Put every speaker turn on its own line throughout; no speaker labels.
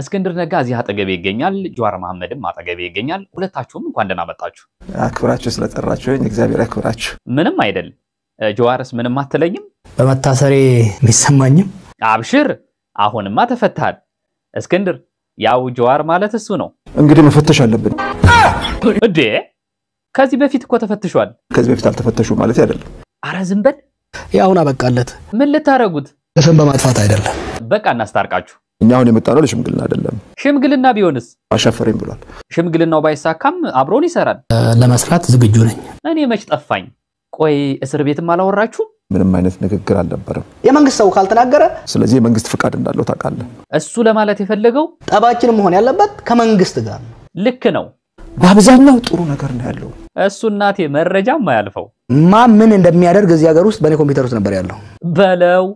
እስክንድር ነጋ እዚህ አጠገቤ ይገኛል። ጀዋር መሐመድም አጠገቤ ይገኛል። ሁለታችሁም እንኳን ደህና መጣችሁ።
አክብራችሁ ስለጠራችሁኝ እግዚአብሔር አክብራችሁ
ምንም አይደል። ጀዋርስ ምንም አትለኝም?
በመታሰሬ የሚሰማኝም
አብሽር፣ አሁንማ ተፈታሃል። እስክንድር ያው ጀዋር ማለት እሱ ነው።
እንግዲህ መፈተሽ አለብን
እንዴ? ከዚህ በፊት እኮ
ተፈትሿል። ከዚህ በፊት አልተፈተሹ ማለት አይደለም።
አረ ዝም በል። ያሁን አበቃለት። ምን ልታረጉት? ስም በማጥፋት አይደለም። በቃ እናስታርቃችሁ
እኛ አሁን የመጣነው ለሽምግልና አይደለም።
ሽምግልና ቢሆንስ
አሻፈረኝ ብሏል።
ሽምግልናው ባይሳካም አብሮን ይሰራል።
ለመስራት ዝግጁ ነኝ።
እኔ መች ጠፋኝ። ቆይ እስር ቤትም አላወራችሁም?
ምንም አይነት ንግግር አልነበረም። የመንግስት ሰው ካልተናገረ፣ ስለዚህ የመንግስት ፍቃድ እንዳለው ታውቃለህ።
እሱ ለማለት የፈለገው ጠባችን መሆን ያለበት ከመንግስት ጋር ነው። ልክ ነው።
በአብዛኛው ጥሩ ነገር
ነው ያለው። እሱ እናቴ መረጃም አያልፈው።
ማ ምን እንደሚያደርግ እዚህ ሀገር ውስጥ በእኔ ኮምፒውተር ውስጥ ነበር ያለው
በለው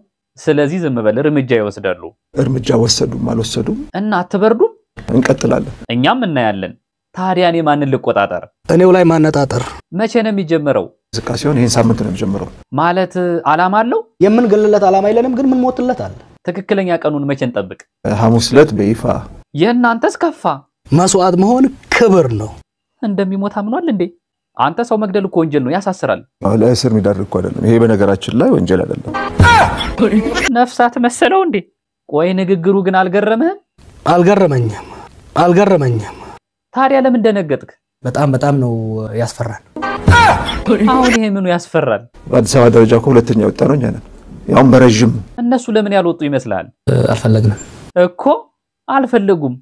ስለዚህ ዝም በል እርምጃ ይወስዳሉ።
እርምጃ ወሰዱም አልወሰዱም እና አትበርዱም። እንቀጥላለን።
እኛም እናያለን። ታዲያ እኔ ማንን ልቆጣጠር? እኔው ላይ ማነጣጠር መቼ ነው
ዝቃ ሲሆን ይህን ሳምንት ነው የሚጀምረው።
ማለት አላማ አለው። የምንገልለት አላማ የለንም፣ ግን ምን ሞትለት አለ። ትክክለኛ ቀኑን መቼ እንጠብቅ?
ሐሙስ ዕለት በይፋ
የእናንተስ ከፋ
መስዋዕት መሆን ክብር ነው።
እንደሚሞት አምኗል እንዴ? አንተ ሰው መግደል እኮ ወንጀል ነው፣ ያሳስራል።
ለእስር የሚዳርግ እኮ አይደለም ይሄ። በነገራችን ላይ ወንጀል አይደለም።
ነፍሳት መሰለው እንዴ? ቆይ ንግግሩ ግን አልገረምህም? አልገረመኝም፣ አልገረመኝም። ታዲያ ለምን ደነገጥክ? በጣም በጣም ነው ያስፈራል። አሁን ይሄ ምኑ ያስፈራል?
በአዲስ አበባ ደረጃ እኮ ሁለተኛ ወጣ ነው እኛ ያውም በረዥም
እነሱ ለምን ያልወጡ ይመስላል? አልፈለግንም እኮ አልፈለጉም።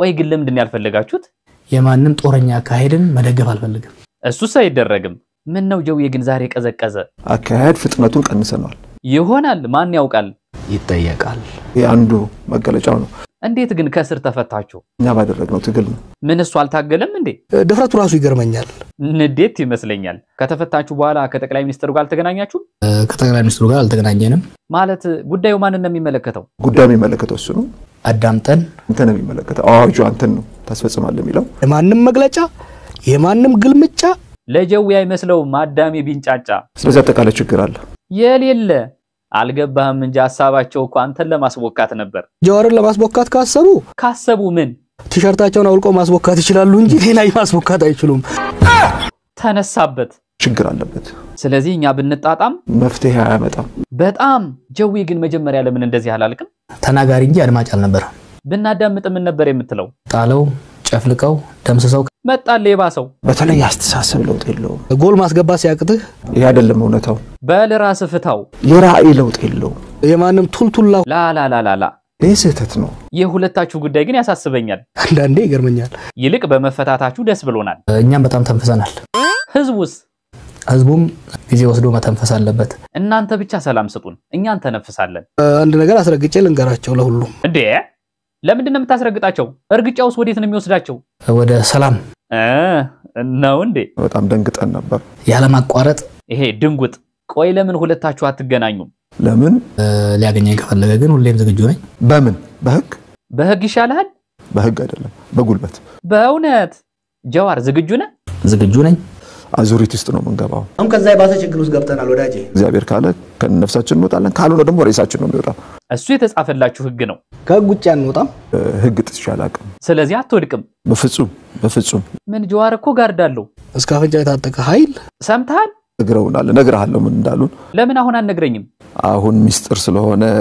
ቆይ ግን ለምንድን ያልፈለጋችሁት? የማንም ጦረኛ አካሄድን መደገፍ አልፈልግም። እሱስ አይደረግም። ምን ነው ጀውዬ ግን ዛሬ ቀዘቀዘ።
አካሄድ ፍጥነቱን ቀንሰነዋል።
ይሆናል ማን ያውቃል፣ ይጠየቃል።
የአንዱ መገለጫው ነው።
እንዴት ግን ከእስር ተፈታችሁ?
እኛ ባደረግነው ትግል ነው።
ምን እሱ አልታገለም እንዴ? ድፍረቱ ራሱ ይገርመኛል። ንዴት ይመስለኛል። ከተፈታችሁ በኋላ ከጠቅላይ ሚኒስትሩ ጋር አልተገናኛችሁም?
ከጠቅላይ ሚኒስትሩ ጋር አልተገናኘንም።
ማለት ጉዳዩ ማንን ነው የሚመለከተው?
ጉዳዩ የሚመለከተው እሱ ነው። አዳምጠን። አንተን የሚመለከተው አዋጁ አንተን ነው ታስፈጽማለህ የሚለው ማንም መግለጫ የማንም ግልምጫ
ለጀዊ አይመስለው ማዳሜ ቢንጫጫ። ስለዚህ
አጠቃላይ ችግር አለ
የሌለ አልገባህም እንጂ ሀሳባቸው እኮ አንተን ለማስቦካት ነበር። ጀዋርን ለማስቦካት ካሰቡ ካሰቡ ምን ቲሸርታቸውን አውልቆ ማስቦካት ይችላሉ እንጂ ሌላ ማስቦካት አይችሉም። ተነሳበት፣
ችግር አለበት።
ስለዚህ እኛ ብንጣጣም
መፍትሄ አያመጣም።
በጣም ጀዊ ግን መጀመሪያ ለምን እንደዚህ አላልቅም?
ተናጋሪ እንጂ አድማጭ አልነበረ።
ብናዳምጥ ምን ነበር የምትለው?
ጣለው፣ ጨፍልቀው ደምስሰው
መጣል ሌባ ሰው በተለይ
አስተሳሰብ ለውጥ የለውም። ጎል ማስገባት ሲያቅትህ ይህ አይደለም እውነታው።
በል ራስ ፍታው።
የራዕይ ለውጥ የለውም። የማንም ቱልቱላ ላላላላላ ይህ ስህተት ነው።
የሁለታችሁ ጉዳይ ግን ያሳስበኛል። አንዳንዴ ይገርመኛል። ይልቅ በመፈታታችሁ ደስ ብሎናል።
እኛም በጣም ተንፍሰናል። ህዝቡስ? ህዝቡም ጊዜ ወስዶ መተንፈስ አለበት።
እናንተ ብቻ ሰላም ስጡን፣ እኛ እንተነፍሳለን። አንድ ነገር አስረግጬ ልንገራቸው ለሁሉም እንዴ ለምንድን ነው የምታስረግጣቸው? እርግጫውስ ወዴት ነው የሚወስዳቸው? ወደ ሰላም ነው እንዴ?
በጣም ደንግጠን ነበር
ያለማቋረጥ። ይሄ ድንጉጥ። ቆይ ለምን ሁለታችሁ አትገናኙም?
ለምን ሊያገኘኝ ከፈለገ ግን ሁሌም ዝግጁ ነኝ። በምን በህግ በህግ ይሻልሃል። በህግ አይደለም በጉልበት
በእውነት ጀዋር ዝግጁ ነህ?
ዝግጁ ነኝ። አዙሪት ውስጥ ነው የምንገባው።
አሁን ከዛ የባሰ ችግር ውስጥ ገብተናል ወዳጄ።
እግዚአብሔር ካለ ከነፍሳችን እንወጣለን፣ ካልሆነ ደግሞ ሬሳችን ነው የሚወጣው። እሱ
የተጻፈላችሁ ህግ ነው።
ከህግ ውጭ አንወጣም። ህግ ጥሻ አላውቅም። ስለዚህ አትወድቅም። በፍጹም በፍጹም።
ምን ጀዋር እኮ ጋርዳለሁ እስከ አፍንጫ የታጠቀ ኃይል ሰምተሃል።
እነግረውናል፣ እነግርሃለሁ ምን እንዳሉን።
ለምን አሁን አልነግረኝም?
አሁን ሚስጥር ስለሆነ